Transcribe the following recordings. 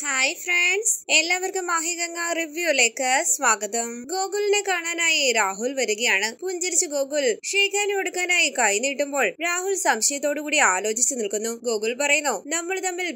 hi friends എല്ലാവർക്കും മാഹികങ്ങ റിവ്യൂയിലേക്ക് സ്വാഗതം ഗോകുലിനെ കാണാനായി രാഹുൽ വരികയാണ് പുഞ്ചിരിച്ച് ഗോകുൽ ഷേഖാനെ കൊടുക്കാനായി കൈ നീട്ടുമ്പോൾ രാഹുൽ സംശയത്തോടുകൂടി ആലോചിച്ചു നിൽക്കുന്നു ഗോകുൽ പറയുന്നു നമ്മൾ തമ്മിൽ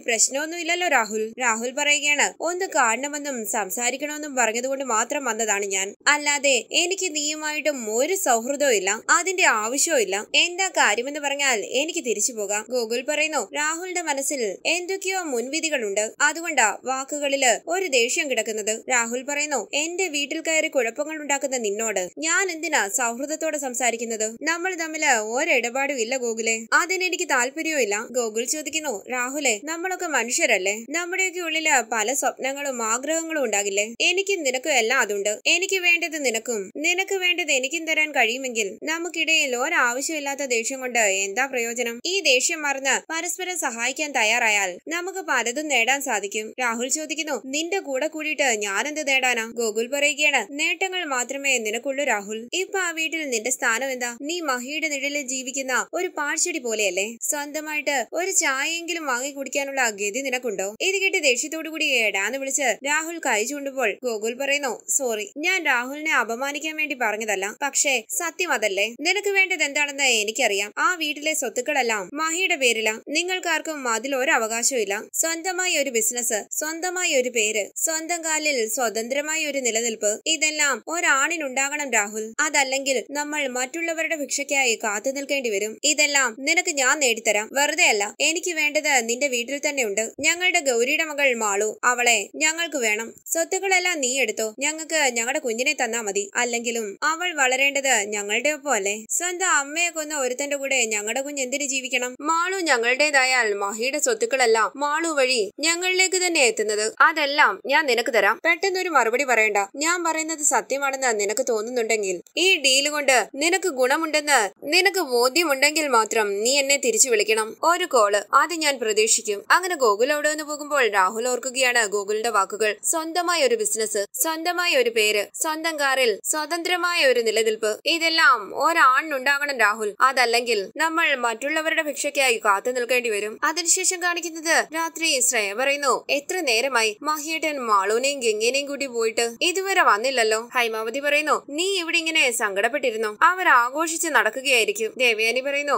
ഇല്ലല്ലോ രാഹുൽ രാഹുൽ പറയുകയാണ് ഒന്ന് കാണണമെന്നും സംസാരിക്കണമെന്നും പറഞ്ഞതുകൊണ്ട് മാത്രം വന്നതാണ് ഞാൻ അല്ലാതെ എനിക്ക് നീയുമായിട്ടും ഒരു സൗഹൃദവും ഇല്ല അതിന്റെ ആവശ്യവും ഇല്ല എന്താ കാര്യമെന്ന് പറഞ്ഞാൽ എനിക്ക് തിരിച്ചു പോകാം ഗോകുൽ പറയുന്നു രാഹുലിന്റെ മനസ്സിൽ എന്തൊക്കെയോ മുൻവിധികളുണ്ട് അതുകൊണ്ട് വാക്കുകളില് ഒരു ദേഷ്യം കിടക്കുന്നത് രാഹുൽ പറയുന്നു എന്റെ വീട്ടിൽ കയറി കുഴപ്പങ്ങൾ ഉണ്ടാക്കുന്ന നിന്നോട് ഞാൻ എന്തിനാ സൗഹൃദത്തോടെ സംസാരിക്കുന്നത് നമ്മൾ തമ്മില് ഒരിടപാടും ഇല്ല ഗോകുലെ അതിനെനിക്ക് താല്പര്യവും ഇല്ല ഗോകുൽ ചോദിക്കുന്നു രാഹുലെ നമ്മളൊക്കെ മനുഷ്യരല്ലേ നമ്മുടെയൊക്കെ ഉള്ളില് പല സ്വപ്നങ്ങളും ആഗ്രഹങ്ങളും ഉണ്ടാകില്ലേ എനിക്കും നിനക്കും എല്ലാം അതുണ്ട് എനിക്ക് വേണ്ടത് നിനക്കും നിനക്ക് വേണ്ടത് എനിക്കും തരാൻ കഴിയുമെങ്കിൽ നമുക്കിടയിൽ ഒരാവശ്യമില്ലാത്ത ദേഷ്യം കൊണ്ട് എന്താ പ്രയോജനം ഈ ദേഷ്യം മറന്ന് പരസ്പരം സഹായിക്കാൻ തയ്യാറായാൽ നമുക്ക് പലതും നേടാൻ സാധിക്കും രാഹുൽ ചോദിക്കുന്നു നിന്റെ കൂടെ കൂടിയിട്ട് എന്ത് നേടാനാ ഗോകുൽ പറയുകയാണ് നേട്ടങ്ങൾ മാത്രമേ നിനക്കുള്ളൂ രാഹുൽ ഇപ്പൊ ആ വീട്ടിൽ നിന്റെ സ്ഥാനം എന്താ നീ മഹിയുടെ നിഴലിൽ ജീവിക്കുന്ന ഒരു പാഴ്ചെടി പോലെയല്ലേ സ്വന്തമായിട്ട് ഒരു ചായയെങ്കിലും വാങ്ങി കുടിക്കാനുള്ള ഗതി നിനക്കുണ്ടോ ഇത് കേട്ട് ദേഷ്യത്തോടു കൂടി ഏടാന്ന് വിളിച്ച് രാഹുൽ കൈ ചൂണ്ടുമ്പോൾ ഗോകുൽ പറയുന്നു സോറി ഞാൻ രാഹുലിനെ അപമാനിക്കാൻ വേണ്ടി പറഞ്ഞതല്ല പക്ഷേ സത്യം അതല്ലേ നിനക്ക് വേണ്ടത് എന്താണെന്ന് എനിക്കറിയാം ആ വീട്ടിലെ സ്വത്തുക്കളെല്ലാം മഹിയുടെ പേരിലാ നിങ്ങൾക്കാർക്കും അതിൽ ഒരു അവകാശവും സ്വന്തമായി ഒരു ബിസിനസ് സ്വന്തമായി ഒരു പേര് സ്വന്തം കാലിൽ സ്വതന്ത്രമായ ഒരു നിലനിൽപ്പ് ഇതെല്ലാം ഒരാണിനുണ്ടാകണം രാഹുൽ അതല്ലെങ്കിൽ നമ്മൾ മറ്റുള്ളവരുടെ ഭിക്ഷയ്ക്കായി കാത്തു നിൽക്കേണ്ടി വരും ഇതെല്ലാം നിനക്ക് ഞാൻ നേടിത്തരാം വെറുതെ അല്ല എനിക്ക് വേണ്ടത് നിന്റെ വീട്ടിൽ തന്നെ ഉണ്ട് ഞങ്ങളുടെ ഗൗരിയുടെ മകൾ മാളു അവളെ ഞങ്ങൾക്ക് വേണം സ്വത്തുക്കളെല്ലാം നീ എടുത്തോ ഞങ്ങൾക്ക് ഞങ്ങളുടെ കുഞ്ഞിനെ തന്നാ മതി അല്ലെങ്കിലും അവൾ വളരേണ്ടത് ഞങ്ങളുടെ ഒപ്പം അല്ലേ സ്വന്തം അമ്മയെ കൊന്ന ഒരുത്തന്റെ കൂടെ ഞങ്ങളുടെ കുഞ്ഞ് എന്തിനു ജീവിക്കണം മാളു ഞങ്ങളുടേതായാൽ മഹിയുടെ സ്വത്തുക്കളെല്ലാം മാളു വഴി ഞങ്ങളിലേക്ക് തന്നെ തന്നെ എത്തുന്നത് അതെല്ലാം ഞാൻ നിനക്ക് തരാം പെട്ടെന്ന് ഒരു മറുപടി പറയണ്ട ഞാൻ പറയുന്നത് സത്യമാണെന്ന് നിനക്ക് തോന്നുന്നുണ്ടെങ്കിൽ ഈ ഡീൽ കൊണ്ട് നിനക്ക് ഗുണമുണ്ടെന്ന് നിനക്ക് ബോധ്യമുണ്ടെങ്കിൽ മാത്രം നീ എന്നെ തിരിച്ചു വിളിക്കണം ഒരു കോള് അത് ഞാൻ പ്രതീക്ഷിക്കും അങ്ങനെ ഗോകുൽ അവിടെ നിന്ന് പോകുമ്പോൾ രാഹുൽ ഓർക്കുകയാണ് ഗോകുലിന്റെ വാക്കുകൾ സ്വന്തമായ ഒരു ബിസിനസ് സ്വന്തമായ ഒരു പേര് സ്വന്തം കാറിൽ സ്വതന്ത്രമായ ഒരു നിലനിൽപ്പ് ഇതെല്ലാം ഒരാണുണ്ടാകണം രാഹുൽ അതല്ലെങ്കിൽ നമ്മൾ മറ്റുള്ളവരുടെ ഭിക്ഷയ്ക്കായി കാത്തു നിൽക്കേണ്ടി വരും അതിനുശേഷം കാണിക്കുന്നത് രാത്രി ശ്രേയ പറയുന്നു എത്ര നേരമായി മഹിയേട്ടൻ മാളൂനെയും ഗംഗേനെയും കൂടി പോയിട്ട് ഇതുവരെ വന്നില്ലല്ലോ ഹൈമാവതി പറയുന്നു നീ ഇവിടെ ഇങ്ങനെ സങ്കടപ്പെട്ടിരുന്നു അവർ ആഘോഷിച്ച് നടക്കുകയായിരിക്കും ദേവയാനി പറയുന്നു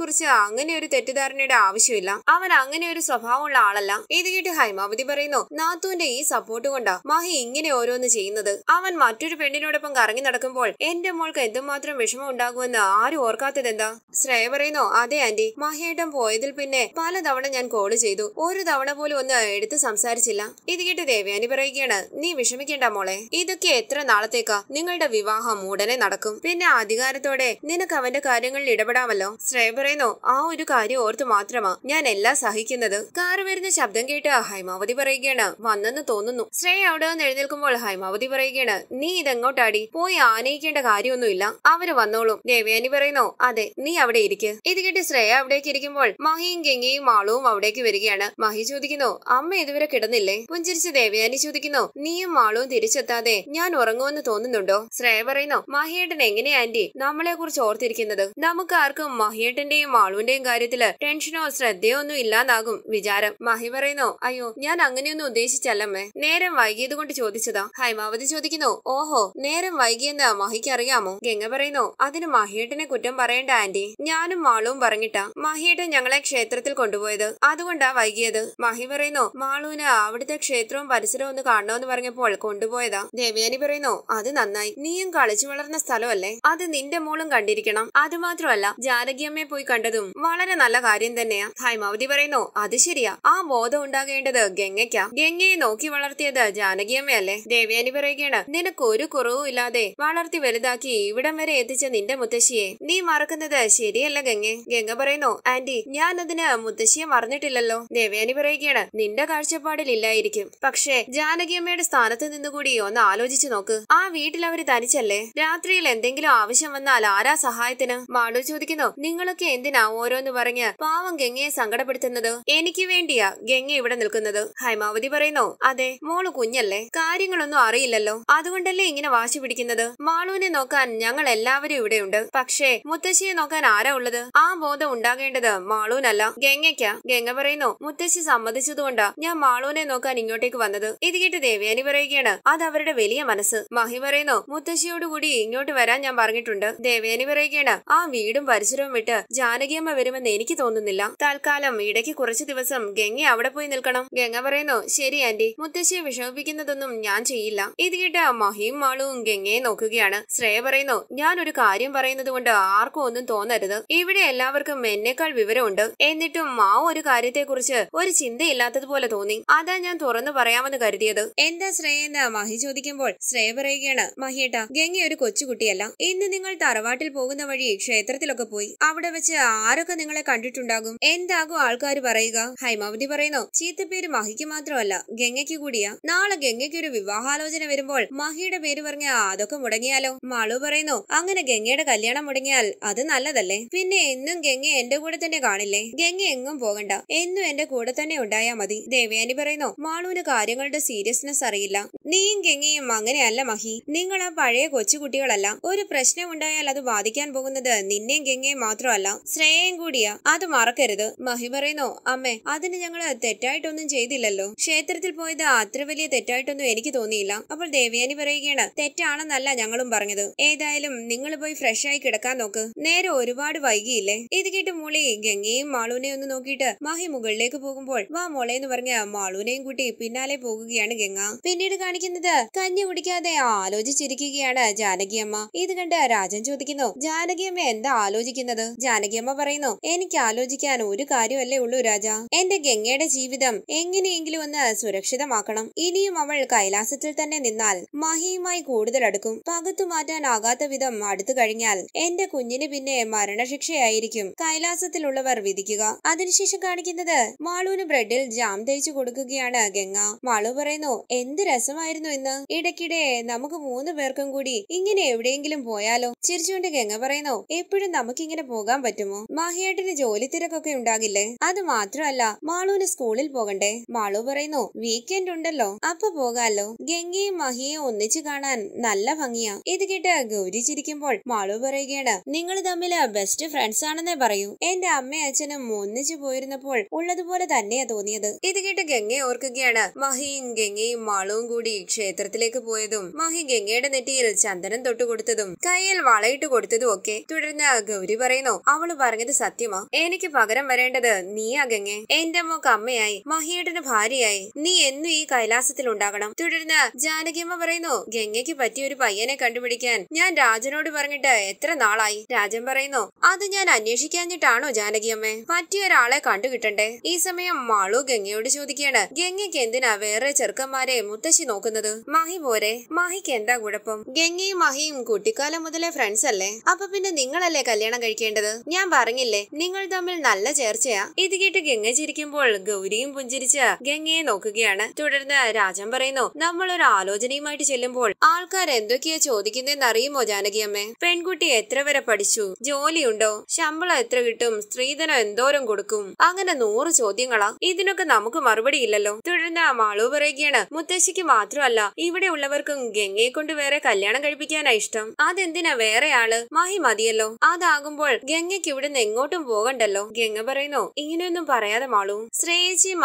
കുറിച്ച് അങ്ങനെ ഒരു തെറ്റിദ്ധാരണയുടെ ആവശ്യമില്ല അവൻ അങ്ങനെ ഒരു സ്വഭാവമുള്ള ആളല്ല ഇത് കേട്ട് ഹൈമാവതി പറയുന്നു നാത്തുവിന്റെ ഈ സപ്പോർട്ട് കൊണ്ടാ മഹി ഇങ്ങനെ ഓരോന്ന് ചെയ്യുന്നത് അവൻ മറ്റൊരു പെണ്ണിനോടൊപ്പം കറങ്ങി നടക്കുമ്പോൾ എന്റെ മോൾക്ക് എന്തുമാത്രം വിഷമം ഉണ്ടാകുമെന്ന് ആരും എന്താ ശ്രേയ പറയുന്നു അതെ ആന്റി മഹിയേട്ടം പോയതിൽ പിന്നെ പലതവണ ഞാൻ കോള് ചെയ്തു ഒരു തവണ പോലും ഒന്ന് എടുത്തു എടുത്ത് സംസാരിച്ചില്ല ഇത് കേട്ട് ദേവയാനി പറയുകയാണ് നീ വിഷമിക്കേണ്ട മോളെ ഇതൊക്കെ എത്ര നാളത്തേക്കാ നിങ്ങളുടെ വിവാഹം ഉടനെ നടക്കും പിന്നെ അധികാരത്തോടെ നിനക്ക് അവന്റെ കാര്യങ്ങളിൽ ഇടപെടാമല്ലോ ശ്രേയ പറയുന്നു ആ ഒരു കാര്യം ഓർത്ത് മാത്രമാ ഞാൻ എല്ലാം സഹിക്കുന്നത് കാറ് വരുന്ന ശബ്ദം കേട്ട് ഹൈമാവതി പറയുകയാണ് വന്നെന്ന് തോന്നുന്നു ശ്രേയ അവിടെ നിന്ന് എഴുന്നേൽക്കുമ്പോൾ ഹൈമാവതി പറയുകയാണ് നീ ഇതെങ്ങോട്ടാടി പോയി ആനയിക്കേണ്ട കാര്യമൊന്നുമില്ല അവര് വന്നോളും ദേവയാനി പറയുന്നു അതെ നീ അവിടെ ഇരിക്ക് ഇത് കേട്ട് ശ്രേയ അവിടേക്ക് ഇരിക്കുമ്പോൾ മഹിയും ഗംഗയും മാളവും അവിടേക്ക് വരികയാണ് മഹി ചോദിക്കുന്നു അമ്മ ഇതുവരെ കിടന്നില്ലേ പുഞ്ചിരിച്ച ദേവയാനി ചോദിക്കുന്നു നീയും മാളവും തിരിച്ചെത്താതെ ഞാൻ ഉറങ്ങുമെന്ന് തോന്നുന്നുണ്ടോ ശ്രേയ പറയുന്നു മഹിയേട്ടൻ എങ്ങനെയാ ആന്റി നമ്മളെ കുറിച്ച് ഓർത്തിരിക്കുന്നത് നമുക്ക് ആർക്കും മഹിയേട്ടന്റെയും മാളുവിന്റെയും കാര്യത്തില് ടെൻഷനോ ശ്രദ്ധയോ ഒന്നും ഇല്ലാന്നാകും വിചാരം മഹി പറയുന്നു അയ്യോ ഞാൻ അങ്ങനെയൊന്നും ഉദ്ദേശിച്ചല്ലമ്മേ നേരം വൈകിയത് കൊണ്ട് ചോദിച്ചതാ ഹൈമാവതി ചോദിക്കുന്നു ഓഹോ നേരം വൈകിയെന്ന് മഹിക്ക് അറിയാമോ ഗംഗ പറയുന്നു അതിന് മഹിയേട്ടനെ കുറ്റം പറയേണ്ട ആന്റി ഞാനും മാളവും പറഞ്ഞിട്ടാ മഹിയേട്ടൻ ഞങ്ങളെ ക്ഷേത്രത്തിൽ കൊണ്ടുപോയത് അതുകൊണ്ടാ വൈകിയത് മഹി പറയുന്നു പാളൂന അവിടുത്തെ ക്ഷേത്രവും പരിസരവും ഒന്ന് കാണണമെന്ന് പറഞ്ഞപ്പോൾ കൊണ്ടുപോയതാ ദേവയാനി പറയുന്നു അത് നന്നായി നീയും കളിച്ചു വളർന്ന സ്ഥലമല്ലേ അത് നിന്റെ മോളും കണ്ടിരിക്കണം അത് മാത്രമല്ല ജാനകിയമ്മയെ പോയി കണ്ടതും വളരെ നല്ല കാര്യം തന്നെയാ ഹൈമാവതി പറയുന്നു അത് ശരിയാ ആ ബോധം ഉണ്ടാകേണ്ടത് ഗംഗയ്ക്കാ ഗംഗയെ നോക്കി വളർത്തിയത് ജാനകിയമ്മയല്ലേ ദേവയാനി പറയുകയാണ് നിനക്ക് ഒരു കുറവും ഇല്ലാതെ വളർത്തി വലുതാക്കി ഇവിടം വരെ എത്തിച്ച നിന്റെ മുത്തശ്ശിയെ നീ മറക്കുന്നത് ശരിയല്ല ഗംഗെ ഗംഗ പറയുന്നു ആന്റി ഞാൻ അതിന് മുത്തശ്ശിയെ മറന്നിട്ടില്ലല്ലോ ദേവയാനി പറയുകയാണ് നിന്റെ കാര്യം കാഴ്ചപ്പാടിലില്ലായിരിക്കും പക്ഷേ ജാനകിയമ്മയുടെ സ്ഥാനത്ത് നിന്നുകൂടി ഒന്ന് ആലോചിച്ചു നോക്ക് ആ വീട്ടിൽ അവര് തനിച്ചല്ലേ രാത്രിയിൽ എന്തെങ്കിലും ആവശ്യം വന്നാൽ ആരാ സഹായത്തിന് മാളു ചോദിക്കുന്നു നിങ്ങളൊക്കെ എന്തിനാ ഓരോന്ന് പറഞ്ഞ് പാവം ഗംഗയെ സങ്കടപ്പെടുത്തുന്നത് എനിക്ക് വേണ്ടിയാ ഗംഗ ഇവിടെ നിൽക്കുന്നത് ഹൈമാവതി പറയുന്നു അതെ മോള് കുഞ്ഞല്ലേ കാര്യങ്ങളൊന്നും അറിയില്ലല്ലോ അതുകൊണ്ടല്ലേ ഇങ്ങനെ വാശി പിടിക്കുന്നത് മാളുവിനെ നോക്കാൻ ഞങ്ങൾ എല്ലാവരും ഇവിടെയുണ്ട് പക്ഷേ മുത്തശ്ശിയെ നോക്കാൻ ആരാ ഉള്ളത് ആ ബോധം ഉണ്ടാകേണ്ടത് മാളൂനല്ല ഗംഗയ്ക്ക ഗംഗ പറയുന്നു മുത്തശ്ശി സമ്മതിച്ചതുകൊണ്ടാ ഞാൻ മാളുവിനെ നോക്കാൻ ഇങ്ങോട്ടേക്ക് വന്നത് ഇത് കേട്ട് ദേവ്യാനി പറയുകയാണ് അത് അവരുടെ വലിയ മനസ്സ് മഹി മുത്തശ്ശിയോട് മുത്തശ്ശിയോടുകൂടി ഇങ്ങോട്ട് വരാൻ ഞാൻ പറഞ്ഞിട്ടുണ്ട് ദേവ്യാനി പറയുകയാണ് ആ വീടും പരിസരവും വിട്ട് ജാനകിയമ്മ വരുമെന്ന് എനിക്ക് തോന്നുന്നില്ല തൽക്കാലം ഇടയ്ക്ക് കുറച്ചു ദിവസം ഗംഗ അവിടെ പോയി നിൽക്കണം ഗംഗ പറയുന്നു ശരി ആന്റി മുത്തശ്ശിയെ വിഷമിപ്പിക്കുന്നതൊന്നും ഞാൻ ചെയ്യില്ല ഇത് കേട്ട് മഹിയും മാളുവും ഗംഗയെ നോക്കുകയാണ് ശ്രേയ പറയുന്നു ഞാൻ ഒരു കാര്യം പറയുന്നത് കൊണ്ട് ആർക്കും ഒന്നും തോന്നരുത് ഇവിടെ എല്ലാവർക്കും എന്നേക്കാൾ വിവരമുണ്ട് എന്നിട്ടും ആ ഒരു കാര്യത്തെക്കുറിച്ച് ഒരു ചിന്തയില്ലാത്തതുപോലെ തോന്നുന്നു തോന്നി അതാ ഞാൻ തുറന്നു പറയാമെന്ന് കരുതിയത് എന്താ ശ്രേയ എന്താ മഹി ചോദിക്കുമ്പോൾ ശ്രേയ പറയുകയാണ് മഹിയേട്ട ഗംഗ ഒരു കൊച്ചുകുട്ടിയല്ല ഇന്ന് നിങ്ങൾ തറവാട്ടിൽ പോകുന്ന വഴി ക്ഷേത്രത്തിലൊക്കെ പോയി അവിടെ വെച്ച് ആരൊക്കെ നിങ്ങളെ കണ്ടിട്ടുണ്ടാകും എന്താകും ആൾക്കാർ പറയുക ഹൈമാവതി പറയുന്നു ചീത്തപ്പേര് മഹിക്ക് മാത്രമല്ല ഗംഗയ്ക്ക് കൂടിയാ നാളെ ഗംഗയ്ക്ക് ഒരു വിവാഹാലോചന വരുമ്പോൾ മഹിയുടെ പേര് പറഞ്ഞ അതൊക്കെ മുടങ്ങിയാലോ മാളു പറയുന്നു അങ്ങനെ ഗംഗയുടെ കല്യാണം മുടങ്ങിയാൽ അത് നല്ലതല്ലേ പിന്നെ എന്നും ഗംഗ എന്റെ കൂടെ തന്നെ കാണില്ലേ ഗംഗ എങ്ങും പോകണ്ട എന്നും എന്റെ കൂടെ തന്നെ ഉണ്ടായാ മതി ദേവ ദേവയാനി പറയുന്നു മാളുവിന് കാര്യങ്ങളുടെ സീരിയസ്നെസ് അറിയില്ല നീയും ഗംഗയും അങ്ങനെയല്ല മഹി നിങ്ങൾ ആ പഴയ കൊച്ചുകുട്ടികളല്ല ഒരു പ്രശ്നം ഉണ്ടായാൽ അത് ബാധിക്കാൻ പോകുന്നത് നിന്നെയും ഗംഗയും മാത്രമല്ല ശ്രേയയും കൂടിയാ അത് മറക്കരുത് മഹി പറയുന്നു അമ്മേ അതിന് ഞങ്ങൾ തെറ്റായിട്ടൊന്നും ചെയ്തില്ലല്ലോ ക്ഷേത്രത്തിൽ പോയത് അത്ര വലിയ തെറ്റായിട്ടൊന്നും എനിക്ക് തോന്നിയില്ല അപ്പോൾ ദേവയാനി പറയുകയാണ് തെറ്റാണെന്നല്ല ഞങ്ങളും പറഞ്ഞത് ഏതായാലും നിങ്ങൾ പോയി ഫ്രഷ് ആയി കിടക്കാൻ നോക്ക് നേരെ ഒരുപാട് വൈകിയില്ലേ ഇത് കേട്ട് മൂളി ഗംഗയും മാളുവിനെ ഒന്ന് നോക്കിയിട്ട് മഹി മുകളിലേക്ക് പോകുമ്പോൾ വാ മോളെ എന്ന് പറഞ്ഞ മാളുവിനെയും കൂട്ടി പിന്നാലെ പോകുകയാണ് ഗംഗ പിന്നീട് കാണിക്കുന്നത് കഞ്ഞി കുടിക്കാതെ ആലോചിച്ചിരിക്കുകയാണ് ജാനകിയമ്മ ഇത് കണ്ട് രാജൻ ചോദിക്കുന്നു ജാനകിയമ്മ എന്താ ആലോചിക്കുന്നത് ജാനകിയമ്മ പറയുന്നു എനിക്ക് ആലോചിക്കാൻ ഒരു കാര്യമല്ലേ ഉള്ളൂ രാജ എന്റെ ഗംഗയുടെ ജീവിതം എങ്ങനെയെങ്കിലും ഒന്ന് സുരക്ഷിതമാക്കണം ഇനിയും അവൾ കൈലാസത്തിൽ തന്നെ നിന്നാൽ മഹിയുമായി കൂടുതൽ അടുക്കും പകത്തു മാറ്റാനാകാത്ത വിധം അടുത്തു കഴിഞ്ഞാൽ എന്റെ കുഞ്ഞിന് പിന്നെ മരണശിക്ഷയായിരിക്കും കൈലാസത്തിലുള്ളവർ വിധിക്കുക അതിനുശേഷം കാണിക്കുന്നത് മാളൂന് ബ്രെഡിൽ ജാം കാണിച്ചു കൊടുക്കുകയാണ് ഗംഗ മാളു പറയുന്നു എന്ത് രസമായിരുന്നു ഇന്ന് ഇടയ്ക്കിടെ നമുക്ക് മൂന്ന് പേർക്കും കൂടി ഇങ്ങനെ എവിടെയെങ്കിലും പോയാലോ ചിരിച്ചുകൊണ്ട് ഗംഗ പറയുന്നു എപ്പോഴും നമുക്കിങ്ങനെ പോകാൻ പറ്റുമോ മാഹിയേട്ടന് ജോലി തിരക്കൊക്കെ ഉണ്ടാകില്ലേ അത് മാത്രമല്ല മാളുവിന് സ്കൂളിൽ പോകണ്ടേ മാളു പറയുന്നു വീക്കെൻഡ് ഉണ്ടല്ലോ അപ്പൊ പോകാലോ ഗംഗയും മഹിയെയും ഒന്നിച്ചു കാണാൻ നല്ല ഭംഗിയാ ഇത് കേട്ട് ഗൗരി ചിരിക്കുമ്പോൾ മാളു പറയുകയാണ് നിങ്ങൾ തമ്മിൽ ബെസ്റ്റ് ഫ്രണ്ട്സ് ആണെന്നേ പറയൂ എന്റെ അമ്മയും അച്ഛനും ഒന്നിച്ചു പോയിരുന്നപ്പോൾ ഉള്ളതുപോലെ തന്നെയാ തോന്നിയത് ഇത് കേട്ട് ഗംഗ ഓർക്കുകയാണ് മഹിയും ഗംഗയും മാളവും കൂടി ക്ഷേത്രത്തിലേക്ക് പോയതും മഹി ഗംഗയുടെ നെറ്റിയിൽ ചന്ദനം കൊടുത്തതും കയ്യിൽ വളയിട്ട് കൊടുത്തതും ഒക്കെ തുടർന്ന് ഗൗരി പറയുന്നു അവള് പറഞ്ഞത് സത്യമാ എനിക്ക് പകരം വരേണ്ടത് നീയാ ഗംഗെ എന്റെ മോക്ക് അമ്മയായി മഹിയുടെ ഭാര്യയായി നീ എന്നും ഈ കൈലാസത്തിൽ ഉണ്ടാകണം തുടർന്ന് ജാനകിയമ്മ പറയുന്നു ഗംഗയ്ക്ക് പറ്റിയ ഒരു പയ്യനെ കണ്ടുപിടിക്കാൻ ഞാൻ രാജനോട് പറഞ്ഞിട്ട് എത്ര നാളായി രാജൻ പറയുന്നു അത് ഞാൻ അന്വേഷിക്കാഞ്ഞിട്ടാണോ ജാനകിയമ്മേ പറ്റിയ ഒരാളെ കണ്ടുകിട്ടണ്ടേ ഈ സമയം മാളു ഗംഗയോട് ചോദിക്കുകയാണ് ഗംഗയ്ക്ക് എന്തിനാ വേറെ ചെറുക്കന്മാരെ മുത്തശ്ശി നോക്കുന്നത് മാഹി പോരെ മാഹിക്ക് എന്താ കുഴപ്പം ഗംഗയും മാഹിയും കുട്ടിക്കാലം മുതലേ ഫ്രണ്ട്സ് അല്ലേ അപ്പൊ പിന്നെ നിങ്ങളല്ലേ കല്യാണം കഴിക്കേണ്ടത് ഞാൻ പറഞ്ഞില്ലേ നിങ്ങൾ തമ്മിൽ നല്ല ചേർച്ചയാ ഇത് കേട്ട് ഗംഗ ചിരിക്കുമ്പോൾ ഗൗരിയും പുഞ്ചിരിച്ച ഗംഗയെ നോക്കുകയാണ് തുടർന്ന് രാജൻ പറയുന്നു നമ്മൾ ഒരു ആലോചനയുമായിട്ട് ചെല്ലുമ്പോൾ ആൾക്കാർ എന്തൊക്കെയാ ചോദിക്കുന്നതെന്ന് അറിയുമോ ജാനകിയമ്മേ പെൺകുട്ടി എത്ര വരെ പഠിച്ചു ജോലിയുണ്ടോ ശമ്പളം എത്ര കിട്ടും സ്ത്രീധനം എന്തോരം കൊടുക്കും അങ്ങനെ നൂറ് ചോദ്യങ്ങളാ ഇതിനൊക്കെ നമുക്ക് മറുപടിയില്ലല്ലോ തുടർന്ന് മാളു പറയുകയാണ് മുത്തശ്ശിക്ക് മാത്രമല്ല ഇവിടെ ഉള്ളവർക്കും ഗംഗയെ കൊണ്ട് വേറെ കല്യാണം കഴിപ്പിക്കാനാ ഇഷ്ടം അതെന്തിനാ വേറെ ആള് മാഹി മതിയല്ലോ അതാകുമ്പോൾ ഗംഗയ്ക്ക് ഇവിടുന്ന് എങ്ങോട്ടും പോകണ്ടല്ലോ ഗംഗ പറയുന്നു ഇങ്ങനെയൊന്നും പറയാതെ മാളു ശ്രേയച്ചിയും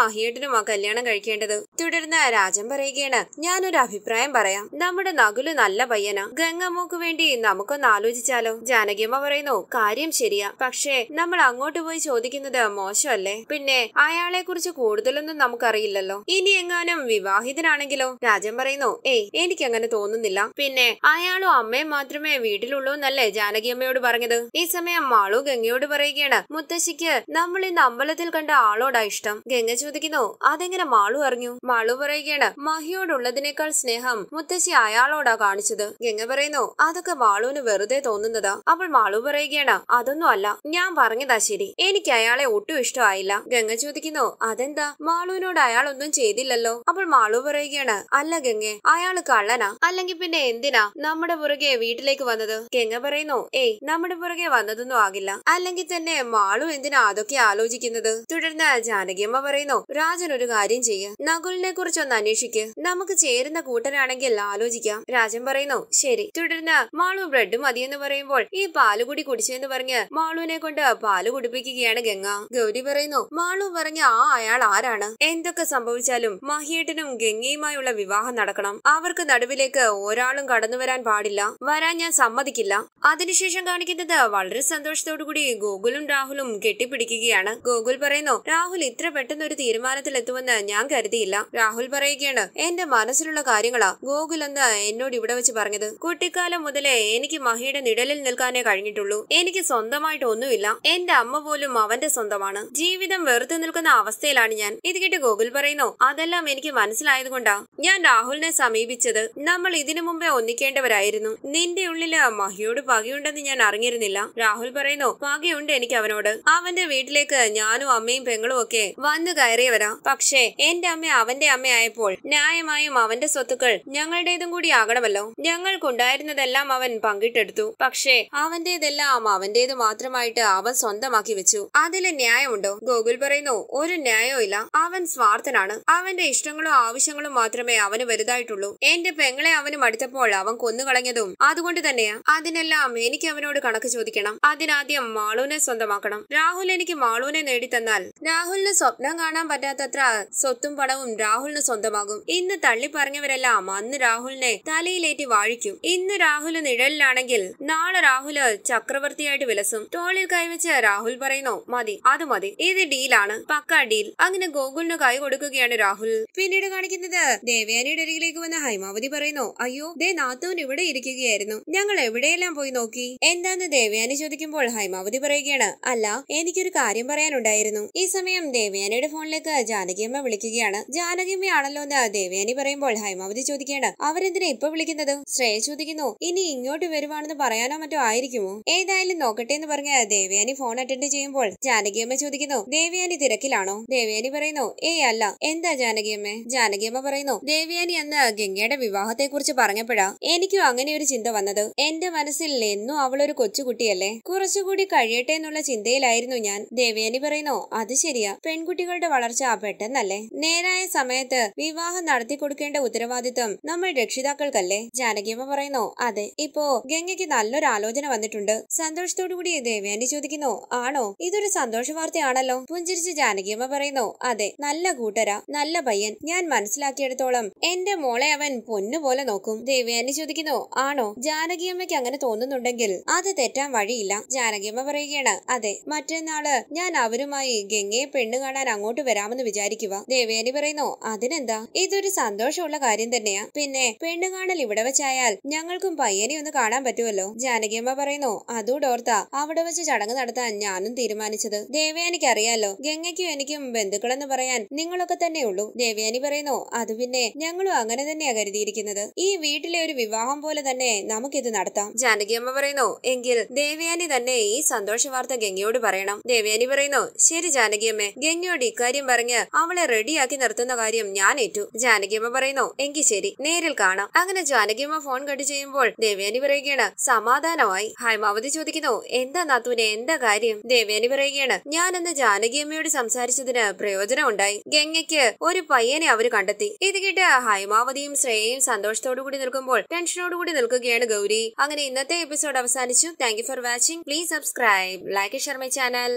ആ കല്യാണം കഴിക്കേണ്ടത് തുടർന്ന് രാജൻ പറയുകയാണ് ഞാനൊരു അഭിപ്രായം പറയാം നമ്മുടെ നകുല് നല്ല പയ്യനാ ഗംഗമ്മക്ക് വേണ്ടി നമുക്കൊന്ന് ആലോചിച്ചാലോ ജാനകിയമ്മ പറയുന്നു കാര്യം ശരിയാ പക്ഷേ നമ്മൾ അങ്ങോട്ട് പോയി ചോദിക്കുന്നത് മോശമല്ലേ പിന്നെ അയാളെ കുറിച്ച് കൂടുതലൊന്നും ഒന്നും നമുക്കറിയില്ലല്ലോ ഇനി എങ്ങാനും വിവാഹിതനാണെങ്കിലോ രാജൻ പറയുന്നു ഏയ് അങ്ങനെ തോന്നുന്നില്ല പിന്നെ അയാളും അമ്മയും മാത്രമേ വീട്ടിലുള്ളൂ എന്നല്ലേ ജാനകിയമ്മയോട് പറഞ്ഞത് ഈ സമയം മാളു ഗംഗയോട് പറയുകയാണ് മുത്തശ്ശിക്ക് നമ്മൾ ഇന്ന് അമ്പലത്തിൽ കണ്ട ആളോടാ ഇഷ്ടം ഗംഗ ചോദിക്കുന്നു അതെങ്ങനെ മാളു അറിഞ്ഞു മാളു പറയുകയാണ് മഹിയോടുള്ളതിനേക്കാൾ സ്നേഹം മുത്തശ്ശി അയാളോടാ കാണിച്ചത് ഗംഗ പറയുന്നു അതൊക്കെ മാളുവിന് വെറുതെ തോന്നുന്നതാ അപ്പോൾ മാളു പറയുകയാണ് അതൊന്നും അല്ല ഞാൻ പറഞ്ഞതാ ശരി എനിക്ക് അയാളെ ഒട്ടും ഇഷ്ടമായില്ല ഗംഗ ചോദിക്കുന്നു അതെന്താ മാളുവിനോട് അയാൾ ഒന്നും ചെയ്തില്ലല്ലോ അപ്പോൾ മാളു പറയുകയാണ് അല്ല ഗംഗെ അയാള് കള്ളനാ അല്ലെങ്കിൽ പിന്നെ എന്തിനാ നമ്മുടെ പുറകെ വീട്ടിലേക്ക് വന്നത് ഗംഗ പറയുന്നു ഏയ് നമ്മുടെ പുറകെ വന്നതൊന്നും ആകില്ല അല്ലെങ്കിൽ തന്നെ മാളു എന്തിനാ അതൊക്കെ ആലോചിക്കുന്നത് തുടർന്ന് ജാനകിയമ്മ പറയുന്നു രാജൻ ഒരു കാര്യം ചെയ്യ നകുലിനെ കുറിച്ചൊന്ന് ഒന്ന് അന്വേഷിക്ക് നമുക്ക് ചേരുന്ന കൂട്ടനാണെങ്കിൽ ആലോചിക്കാം രാജൻ പറയുന്നു ശരി തുടർന്ന് മാളു ബ്രെഡ് മതിയെന്ന് പറയുമ്പോൾ ഈ പാലുകുടി കുടിച്ചെന്ന് പറഞ്ഞ് മാളുവിനെ കൊണ്ട് പാല് കുടിപ്പിക്കുകയാണ് ഗംഗ ഗൗരി പറയുന്നു മാളു പറഞ്ഞ ആ അയാൾ ആരാണ് എന്തൊക്കെ സംഭവിച്ചാലും മഹിയേട്ടനും ഗംഗയുമായുള്ള വിവാഹം നടക്കണം അവർക്ക് നടുവിലേക്ക് ഒരാളും കടന്നു വരാൻ പാടില്ല വരാൻ ഞാൻ സമ്മതിക്കില്ല അതിനുശേഷം കാണിക്കുന്നത് വളരെ സന്തോഷത്തോടുകൂടി ഗോകുലും രാഹുലും കെട്ടിപ്പിടിക്കുകയാണ് ഗോകുൽ പറയുന്നു രാഹുൽ ഇത്ര പെട്ടെന്ന് ഒരു തീരുമാനത്തിൽ എത്തുമെന്ന് ഞാൻ കരുതിയില്ല രാഹുൽ പറയുകയാണ് എന്റെ മനസ്സിലുള്ള കാര്യങ്ങളാ ഗോകുൽ എന്ന് എന്നോട് ഇവിടെ വെച്ച് പറഞ്ഞത് കുട്ടിക്കാലം മുതലേ എനിക്ക് മഹിയുടെ നിഴലിൽ നിൽക്കാനേ കഴിഞ്ഞിട്ടുള്ളൂ എനിക്ക് സ്വന്തമായിട്ട് ഒന്നുമില്ല എന്റെ അമ്മ പോലും അവന്റെ സ്വന്തമാണ് ജീവിതം വെറുതെ നിൽക്കുന്ന അവസ്ഥയിലാണ് ഞാൻ ഇത് കേട്ട് ഗോകുൽ പറയുന്നു അതെല്ലാം എനിക്ക് കൊണ്ടാ ഞാൻ രാഹുലിനെ സമീപിച്ചത് നമ്മൾ ഇതിനു മുമ്പേ ഒന്നിക്കേണ്ടവരായിരുന്നു നിന്റെ ഉള്ളില് മഹിയോട് പകയുണ്ടെന്ന് ഞാൻ അറിഞ്ഞിരുന്നില്ല രാഹുൽ പറയുന്നു പകയുണ്ട് എനിക്ക് അവനോട് അവന്റെ വീട്ടിലേക്ക് ഞാനും അമ്മയും പെങ്ങളും ഒക്കെ വന്നു കയറിയവരാ പക്ഷേ എന്റെ അമ്മ അവന്റെ അമ്മയായപ്പോൾ ന്യായമായും അവന്റെ സ്വത്തുക്കൾ ഞങ്ങളുടേതും കൂടി ആകണമല്ലോ ഞങ്ങൾക്കുണ്ടായിരുന്നതെല്ലാം അവൻ പങ്കിട്ടെടുത്തു പക്ഷേ അവന്റേതെല്ലാം അവന്റേത് മാത്രമായിട്ട് അവൻ സ്വന്തമാക്കി വെച്ചു അതിൽ ന്യായമുണ്ടോ ഗോകുൽ പറയുന്നു ഒരു ന്യായവും ഇല്ല അവൻ സ്വാർത്ഥനാണ് അവന്റെ ഇഷ്ടങ്ങളും ആവശ്യങ്ങളും മാത്രമേ അവന് വലുതായിട്ടുള്ളൂ എന്റെ പെങ്ങളെ അവന് മടുത്തപ്പോൾ അവൻ കൊന്നുകളഞ്ഞതും അതുകൊണ്ട് തന്നെയാ അതിനെല്ലാം എനിക്ക് അവനോട് കണക്ക് ചോദിക്കണം അതിനാദ്യം മാളൂനെ സ്വന്തമാക്കണം രാഹുൽ എനിക്ക് മാളൂനെ നേടിത്തന്നാൽ രാഹുലിന് സ്വപ്നം കാണാൻ പറ്റാത്തത്ര സ്വത്തും പണവും രാഹുലിന് സ്വന്തമാകും ഇന്ന് തള്ളി പറഞ്ഞവരെല്ലാം അന്ന് രാഹുലിനെ തലയിലേറ്റി വാഴിക്കും ഇന്ന് രാഹുൽ നിഴലിലാണെങ്കിൽ നാളെ രാഹുല് ചക്രവർത്തിയായിട്ട് വിലസും ടോളിൽ കൈവച്ച് രാഹുൽ പറയുന്നു മതി അത് മതി ഇത് ഡീലാണ് പക്കാ ഡീൽ അങ്ങനെ ഗോകുൽ ഗോകുലിന് കൈ കൊടുക്കുകയാണ് രാഹുൽ പിന്നീട് കാണിക്കുന്നത് ദേവയാനിയുടെ അരികിലേക്ക് വന്ന ഹൈമാവതി പറയുന്നു അയ്യോ ദേ നാത്തൂൻ ഇവിടെ ഇരിക്കുകയായിരുന്നു ഞങ്ങൾ എവിടെയെല്ലാം പോയി നോക്കി എന്താന്ന് ദേവയാനി ചോദിക്കുമ്പോൾ ഹൈമാവതി പറയുകയാണ് അല്ല എനിക്കൊരു കാര്യം പറയാനുണ്ടായിരുന്നു ഈ സമയം ദേവയാനിയുടെ ഫോണിലേക്ക് ജാനകിയമ്മ വിളിക്കുകയാണ് ജാനകിയമ്മയാണല്ലോ എന്ന് ദേവയാനി പറയുമ്പോൾ ഹൈമാവതി ചോദിക്കുകയാണ് അവരെന്തിനാ ഇപ്പൊ വിളിക്കുന്നത് ശ്രേയ ചോദിക്കുന്നു ഇനി ഇങ്ങോട്ട് വരുവാണെന്ന് പറയാനോ മറ്റോ ആയിരിക്കുമോ ഏതായാലും നോക്കട്ടെ എന്ന് പറഞ്ഞ ദേവയാനി ഫോൺ അറ്റൻഡ് ചെയ്യുമ്പോൾ ജാനകിയമ്മ ചോദിക്കുന്നു ദേവയാനി തിരക്കിലാണോ ദേവയാനി പറയുന്നു പറയുന്നു ഏയ് അല്ല എന്താ ജാനകിയമ്മേ ജാനകിയമ്മ പറയുന്നു ദേവിയാനി അന്ന് ഗംഗയുടെ കുറിച്ച് പറഞ്ഞപ്പോഴാ എനിക്കും അങ്ങനെ ഒരു ചിന്ത വന്നത് എന്റെ മനസ്സിൽ എന്നും അവളൊരു കൊച്ചുകുട്ടിയല്ലേ കുറച്ചുകൂടി കഴിയട്ടെ എന്നുള്ള ചിന്തയിലായിരുന്നു ഞാൻ ദേവിയാനി പറയുന്നു അത് ശരിയാ പെൺകുട്ടികളുടെ വളർച്ച പെട്ടെന്നല്ലേ നേരായ സമയത്ത് വിവാഹം നടത്തി കൊടുക്കേണ്ട ഉത്തരവാദിത്വം നമ്മൾ രക്ഷിതാക്കൾക്കല്ലേ ജാനകിയമ്മ പറയുന്നു അതെ ഇപ്പോ ഗംഗയ്ക്ക് നല്ലൊരു ആലോചന വന്നിട്ടുണ്ട് സന്തോഷത്തോടുകൂടി ദേവയാനി ചോദിക്കുന്നു ആണോ ഇതൊരു സന്തോഷ വാർത്തയാണല്ലോ പുഞ്ചിരിച്ച് ജാനകിയമ്മ പറയുന്നു അതെ നല്ല കൂട്ടരാ നല്ല പയ്യൻ ഞാൻ മനസ്സിലാക്കിയെടുത്തോളം എന്റെ മോളെ അവൻ പൊന്നുപോലെ നോക്കും ദേവയാനി ചോദിക്കുന്നു ആണോ ജാനകിയമ്മയ്ക്ക് അങ്ങനെ തോന്നുന്നുണ്ടെങ്കിൽ അത് തെറ്റാൻ വഴിയില്ല ജാനകിയമ്മ പറയുകയാണ് അതെ മറ്റന്നാള് ഞാൻ അവരുമായി ഗംഗയെ പെണ്ണ് കാണാൻ അങ്ങോട്ട് വരാമെന്ന് വിചാരിക്കുക ദേവയാനി പറയുന്നു അതിനെന്താ ഇതൊരു സന്തോഷമുള്ള കാര്യം തന്നെയാ പിന്നെ പെണ്ണ് കാണൽ ഇവിടെ വെച്ചായാൽ ഞങ്ങൾക്കും പയ്യനെ ഒന്ന് കാണാൻ പറ്റുമല്ലോ ജാനകിയമ്മ പറയുന്നു അതോടോർത്ത അവിടെ വെച്ച് ചടങ്ങ് നടത്താൻ ഞാനും തീരുമാനിച്ചത് ദേവയാനിക്ക് അറിയാലോ ഗംഗയ്ക്കും എനിക്കും ബന്ധുക്കളെന്ന് പറയാൻ പറയാൻ നിങ്ങളൊക്കെ തന്നെ ഉള്ളൂ ദേവയാനി പറയുന്നു അത് പിന്നെ ഞങ്ങളും അങ്ങനെ തന്നെയാ കരുതിയിരിക്കുന്നത് ഈ വീട്ടിലെ ഒരു വിവാഹം പോലെ തന്നെ നമുക്കിത് നടത്താം ജാനകിയമ്മ പറയുന്നു എങ്കിൽ ദേവയാനി തന്നെ ഈ സന്തോഷ വാർത്ത ഗംഗയോട് പറയണം ദേവയാനി പറയുന്നു ശരി ജാനകിയമ്മേ ഗംഗയോട് ഇക്കാര്യം പറഞ്ഞ് അവളെ റെഡിയാക്കി നിർത്തുന്ന കാര്യം ഞാൻ ഏറ്റു ജാനകിയമ്മ പറയുന്നു എങ്കിൽ ശരി നേരിൽ കാണാം അങ്ങനെ ജാനകിയമ്മ ഫോൺ കട്ട് ചെയ്യുമ്പോൾ ദേവയാനി പറയുകയാണ് സമാധാനമായി ഹൈമാവതി ചോദിക്കുന്നു എന്താ നാത്തുവിന് എന്താ കാര്യം ദേവയാനി പറയുകയാണ് ഞാനെന്ന് ജാനകിയമ്മയോട് സംസാരിച്ചതിന് പ്രയോജനമുണ്ട് ഉണ്ടായി ഗംഗയ്ക്ക് ഒരു പയ്യനെ അവര് കണ്ടെത്തി ഇത് കേട്ട് ഹൈമാവതിയും ശ്രേയയും സന്തോഷത്തോടു കൂടി നിൽക്കുമ്പോൾ ടെൻഷനോടു കൂടി നിൽക്കുകയാണ് ഗൗരി അങ്ങനെ ഇന്നത്തെ എപ്പിസോഡ് അവസാനിച്ചു thank for watching please subscribe like share my channel